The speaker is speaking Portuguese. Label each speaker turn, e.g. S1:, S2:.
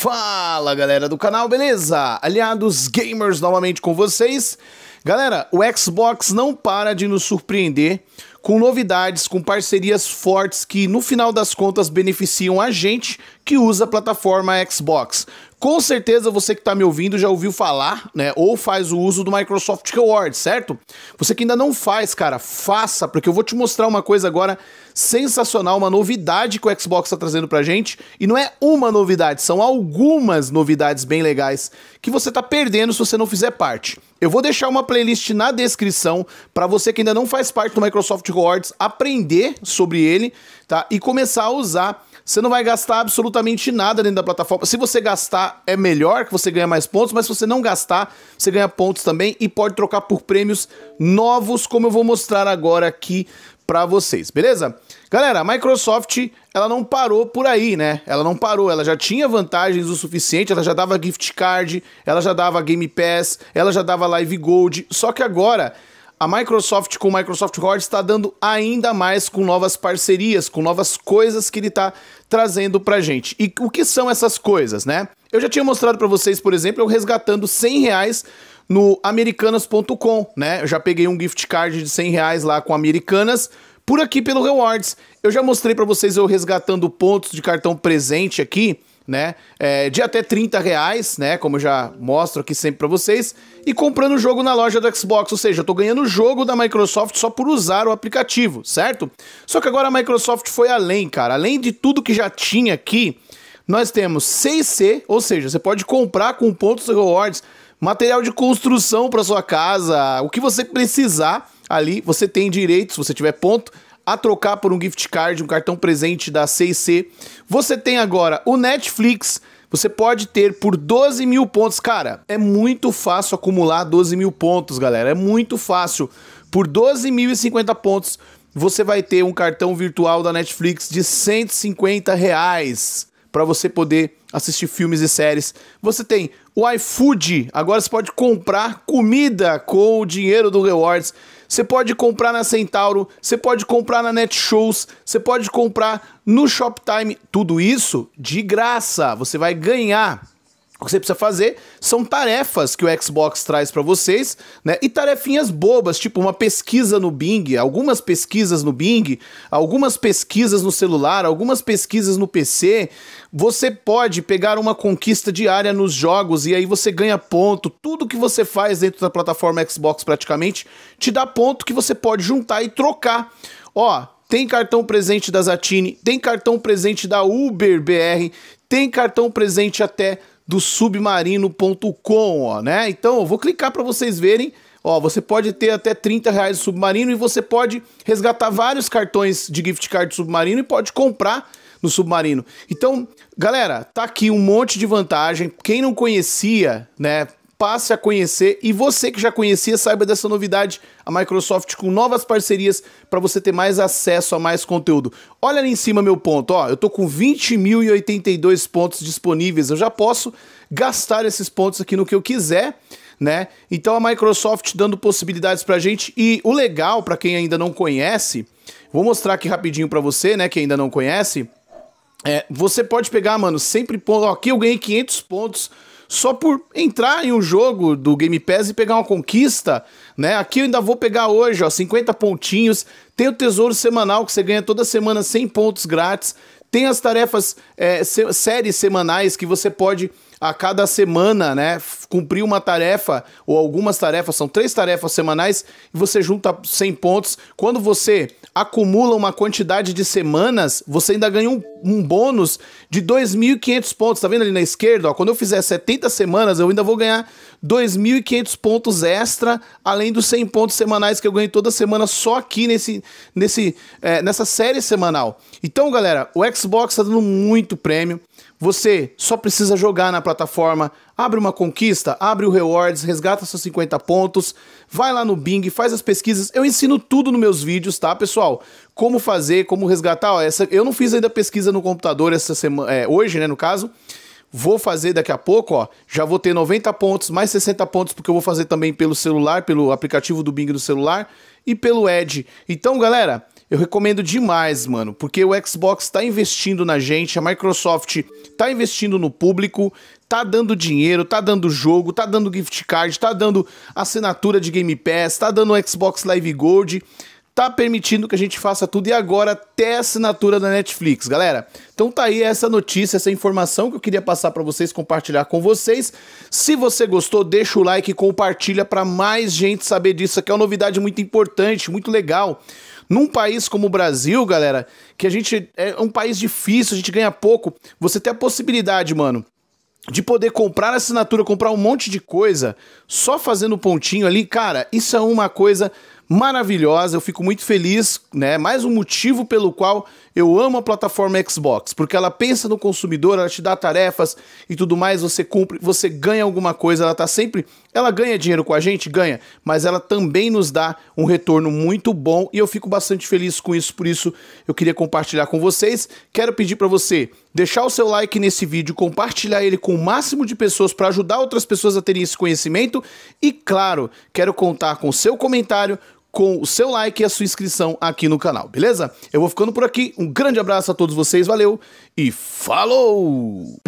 S1: Fala galera do canal, beleza? Aliados gamers novamente com vocês. Galera, o Xbox não para de nos surpreender com novidades, com parcerias fortes que no final das contas beneficiam a gente, que usa a plataforma Xbox. Com certeza você que está me ouvindo já ouviu falar, né? Ou faz o uso do Microsoft Word, certo? Você que ainda não faz, cara, faça, porque eu vou te mostrar uma coisa agora sensacional, uma novidade que o Xbox está trazendo para gente. E não é uma novidade, são algumas novidades bem legais que você está perdendo se você não fizer parte. Eu vou deixar uma playlist na descrição para você que ainda não faz parte do Microsoft Rewards aprender sobre ele, tá? E começar a usar. Você não vai gastar absolutamente absolutamente nada dentro da plataforma. Se você gastar, é melhor que você ganha mais pontos, mas se você não gastar, você ganha pontos também e pode trocar por prêmios novos, como eu vou mostrar agora aqui para vocês, beleza? Galera, a Microsoft, ela não parou por aí, né? Ela não parou, ela já tinha vantagens o suficiente, ela já dava gift card, ela já dava Game Pass, ela já dava Live Gold, só que agora a Microsoft com o Microsoft Word está dando ainda mais com novas parcerias, com novas coisas que ele está trazendo para gente. E o que são essas coisas, né? Eu já tinha mostrado para vocês, por exemplo, eu resgatando 100 reais no americanas.com, né? Eu já peguei um gift card de 100 reais lá com Americanas por aqui pelo Rewards. Eu já mostrei para vocês eu resgatando pontos de cartão presente aqui né? É, de até 30 reais, né? Como já mostro aqui sempre para vocês. E comprando o jogo na loja do Xbox, ou seja, eu tô ganhando o jogo da Microsoft só por usar o aplicativo, certo? Só que agora a Microsoft foi além, cara. Além de tudo que já tinha aqui, nós temos 6C, ou seja, você pode comprar com pontos rewards, material de construção para sua casa, o que você precisar ali, você tem direito, se você tiver ponto a trocar por um gift card, um cartão presente da CIC. Você tem agora o Netflix. Você pode ter por 12 mil pontos. Cara, é muito fácil acumular 12 mil pontos, galera. É muito fácil. Por mil e 50 pontos, você vai ter um cartão virtual da Netflix de 150 reais para você poder assistir filmes e séries. Você tem o iFood, agora você pode comprar comida com o dinheiro do Rewards. Você pode comprar na Centauro, você pode comprar na Netshoes, você pode comprar no Shoptime, tudo isso de graça. Você vai ganhar o que você precisa fazer são tarefas que o Xbox traz para vocês, né? E tarefinhas bobas, tipo uma pesquisa no Bing, algumas pesquisas no Bing, algumas pesquisas no celular, algumas pesquisas no PC. Você pode pegar uma conquista diária nos jogos e aí você ganha ponto. Tudo que você faz dentro da plataforma Xbox praticamente te dá ponto que você pode juntar e trocar. Ó, tem cartão presente da Zatini, tem cartão presente da Uber BR, tem cartão presente até do submarino.com, ó, né? Então, eu vou clicar para vocês verem. Ó, você pode ter até 30 reais do submarino e você pode resgatar vários cartões de gift card do submarino e pode comprar no submarino. Então, galera, tá aqui um monte de vantagem. Quem não conhecia, né? passe a conhecer e você que já conhecia saiba dessa novidade, a Microsoft com novas parcerias para você ter mais acesso a mais conteúdo. Olha ali em cima meu ponto, ó, eu tô com 20.082 pontos disponíveis, eu já posso gastar esses pontos aqui no que eu quiser. Né? Então a Microsoft dando possibilidades para a gente e o legal para quem ainda não conhece, vou mostrar aqui rapidinho para você, né, que ainda não conhece, é, você pode pegar, mano, sempre ponto, aqui eu ganhei 500 pontos só por entrar em um jogo do Game Pass e pegar uma conquista, né? Aqui eu ainda vou pegar hoje, ó, 50 pontinhos. Tem o tesouro semanal que você ganha toda semana 100 pontos grátis. Tem as tarefas, é, se séries semanais que você pode a cada semana, né, cumprir uma tarefa ou algumas tarefas, são três tarefas semanais, e você junta 100 pontos. Quando você acumula uma quantidade de semanas, você ainda ganha um, um bônus de 2.500 pontos. Tá vendo ali na esquerda? Ó, quando eu fizer 70 semanas, eu ainda vou ganhar 2.500 pontos extra, além dos 100 pontos semanais que eu ganho toda semana só aqui nesse, nesse, é, nessa série semanal. Então, galera, o Xbox tá dando muito prêmio. Você só precisa jogar na plataforma, abre uma conquista, abre o rewards, resgata seus 50 pontos, vai lá no Bing, faz as pesquisas. Eu ensino tudo nos meus vídeos, tá, pessoal? Como fazer, como resgatar. Ó, essa, eu não fiz ainda pesquisa no computador essa semana, é, hoje, né, no caso. Vou fazer daqui a pouco, ó. Já vou ter 90 pontos, mais 60 pontos, porque eu vou fazer também pelo celular, pelo aplicativo do Bing no celular e pelo Edge. Então, galera, eu recomendo demais, mano, porque o Xbox está investindo na gente, a Microsoft está investindo no público, tá dando dinheiro, tá dando jogo, tá dando gift card, tá dando assinatura de Game Pass, tá dando Xbox Live Gold tá permitindo que a gente faça tudo e agora até assinatura da Netflix, galera. Então tá aí essa notícia, essa informação que eu queria passar para vocês, compartilhar com vocês. Se você gostou, deixa o like e compartilha para mais gente saber disso, que é uma novidade muito importante, muito legal. Num país como o Brasil, galera, que a gente é um país difícil, a gente ganha pouco, você tem a possibilidade, mano, de poder comprar assinatura, comprar um monte de coisa só fazendo pontinho ali, cara, isso é uma coisa maravilhosa. Eu fico muito feliz, né? Mais um motivo pelo qual eu amo a plataforma Xbox, porque ela pensa no consumidor, ela te dá tarefas e tudo mais, você cumpre, você ganha alguma coisa, ela tá sempre, ela ganha dinheiro com a gente, ganha, mas ela também nos dá um retorno muito bom e eu fico bastante feliz com isso, por isso eu queria compartilhar com vocês. Quero pedir para você deixar o seu like nesse vídeo, compartilhar ele com o máximo de pessoas para ajudar outras pessoas a terem esse conhecimento e claro, quero contar com seu comentário com o seu like e a sua inscrição aqui no canal, beleza? Eu vou ficando por aqui, um grande abraço a todos vocês, valeu e falou!